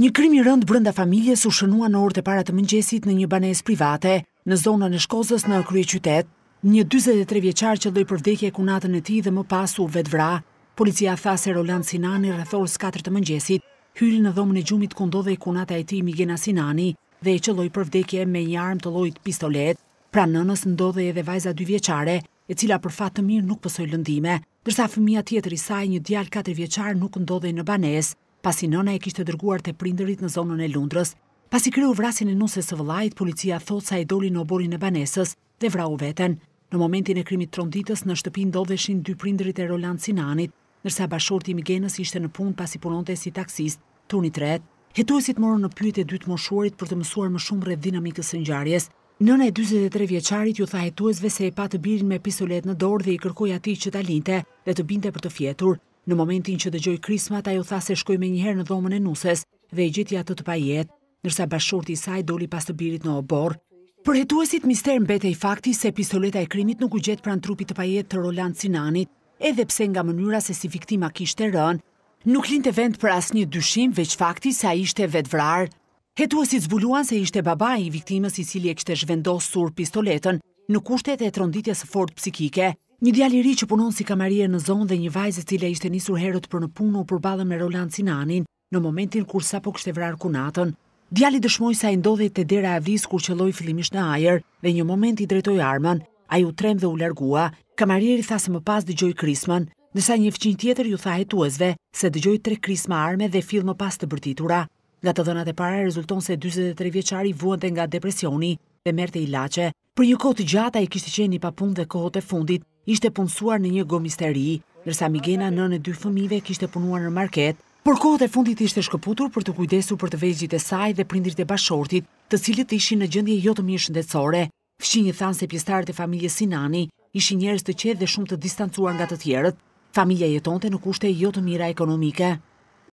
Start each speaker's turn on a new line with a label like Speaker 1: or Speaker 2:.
Speaker 1: Një krim i rëndë brenda familjes u shënua në orët e para të mëngjesit në një banesë private në zonën e Shkozës në qytet. Një 43 vjeçar që lloi për vdekje kunatën e tij dhe më pas u vetvra. Policia tha se Roland Sinani rëthorës 4 të mëngjesit hyri në dhomën e gjumit ku ndodhej kunata e tij Migena Sinani dhe e qelloi për vdekje me një armë të llojit pistolet. Pra nënës ndodhe edhe vajza 2 vjeçare, e cila për fat të mirë nuk pësoi lëndime, ndërsa fëmia tjetër i saj, një djalë 4 vjeçar, nuk ndodhej në banesë pasi nëna e kishte dërguar të prinderit në zonën e Lundrës. Pasi kryu vrasin e nusës së vëllajt, policia thot sa e doli në oborin e banesës dhe vrau veten. Në momentin e krimit tronditës, në shtëpin do dheshin dy prinderit e Roland Sinanit, nërsa bashorti Migenës ishte në pun pasi punonte si taksist, turni tret. Hetuesit morën në pyet e dytë moshuarit për të mësuar më shumë rreth dinamikës së ngjarjes. Nëna e 43 vjeçarit ju tha hetuesve se e pa të birin me pistolet në dorë dhe i kërkoi atij që ta linte dhe të binte për të fjetur. Në momentin që dëgjoj krismat, ajo tha se shkoj me njëherë në dhomën e nuses dhe i gjithja të të pajet, nërsa bashorti saj doli pas të birit në obor. Për hetuesit mister në bete i fakti se pistoleta e krimit nuk u gjetë pran trupit të pajet të Roland Sinanit, edhe pse nga mënyra se si viktima kishtë e rën, nuk të vend për asnjë një dyshim veç fakti se a ishte vetvrarë. Hetuesit zbuluan se ishte baba i viktimës i cili e kështë e zhvendosur pistoletën në kushtet e tronditjes fort psikike, Një djali i ri që punon si kamarie në zonë dhe një vajzë e cila ishte nisur herët për në punë u përballë me Roland Sinanin në momentin kur sapo kishte vrarë kunatën. Djali dëshmoi se ai ndodhej te dera e avlis kur qëlloj fillimisht në ajër dhe një moment i drejtoi armën, ai u tremb dhe u largua. Kamarieri tha se më pas dëgjoi krismën, ndërsa një fëmijë tjetër ju tha hetuesve se dëgjoi tre krisma arme dhe fill më pas të bërtitura. Nga të dhënat e para rezulton se 43 vjeçari vuante nga depresioni dhe merrte ilaçe. Për një kohë të gjatë ai kishte qenë i papunë dhe kohët e fundit ishte punësuar në një gomisteri, nërsa Migena në në dy fëmive kishte punuar në market, por kohët e fundit ishte shkëputur për të kujdesu për të vejgjit e saj dhe prindrit e bashortit, të cilit ishin në gjëndje jo të mirë shëndetsore. Fshinjë thanë se pjestarët e familje Sinani ishi njerës të qedhe shumë të distancuar nga të tjerët, familja jetonte në kushte jo të mira ekonomike.